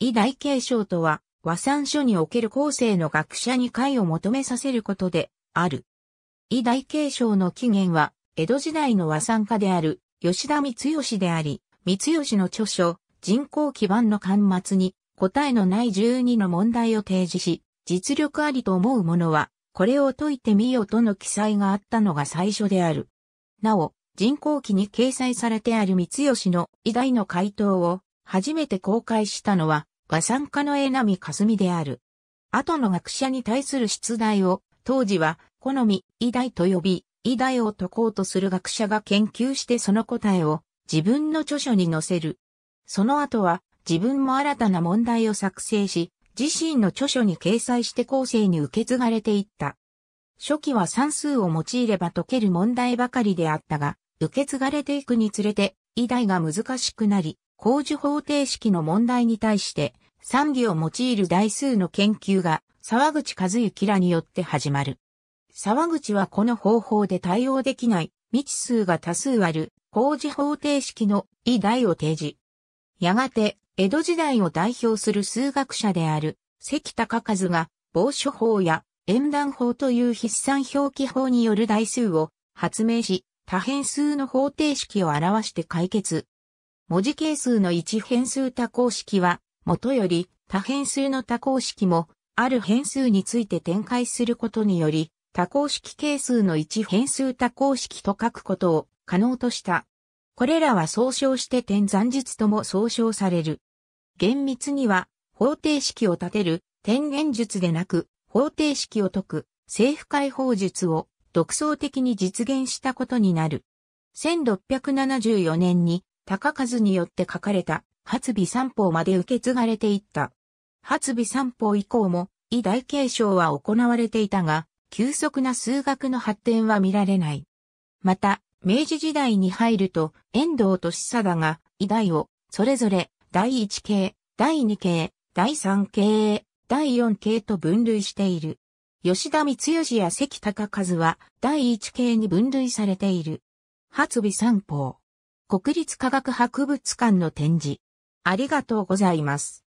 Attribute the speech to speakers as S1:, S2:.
S1: 医大継承とは、和算書における後世の学者に解を求めさせることで、ある。医大継承の起源は、江戸時代の和算家である、吉田光義であり、光義の著書、人口基盤の巻末に、答えのない12の問題を提示し、実力ありと思う者は、これを解いてみよとの記載があったのが最初である。なお、人口記に掲載されてある三吉の偉大の回答を、初めて公開したのは、画産家の江波かすみである。後の学者に対する出題を、当時は、好み、偉大と呼び、偉大を解こうとする学者が研究してその答えを、自分の著書に載せる。その後は、自分も新たな問題を作成し、自身の著書に掲載して後世に受け継がれていった。初期は算数を用いれば解ける問題ばかりであったが、受け継がれていくにつれて、偉大が難しくなり、工事方程式の問題に対して、賛義を用いる台数の研究が、沢口和幸らによって始まる。沢口はこの方法で対応できない未知数が多数ある工事方程式の異題を提示。やがて、江戸時代を代表する数学者である関高和が、防書法や演談法という筆算表記法による台数を発明し、多変数の方程式を表して解決、文字係数の一変数多項式は、元より多変数の多項式も、ある変数について展開することにより、多項式係数の一変数多項式と書くことを可能とした。これらは総称して点残術とも総称される。厳密には、方程式を立てる、点現術でなく、方程式を解く、政府解放術を独創的に実現したことになる。1674年に高数によって書かれた、初尾三法まで受け継がれていった。初尾三法以降も、異大継承は行われていたが、急速な数学の発展は見られない。また、明治時代に入ると、遠藤と久だが、異大を、それぞれ、第一系、第二系、第三系、第四系と分類している。吉田光義や関高和は、第一系に分類されている。初尾三法。国立科学博物館の展示。ありがとうございます。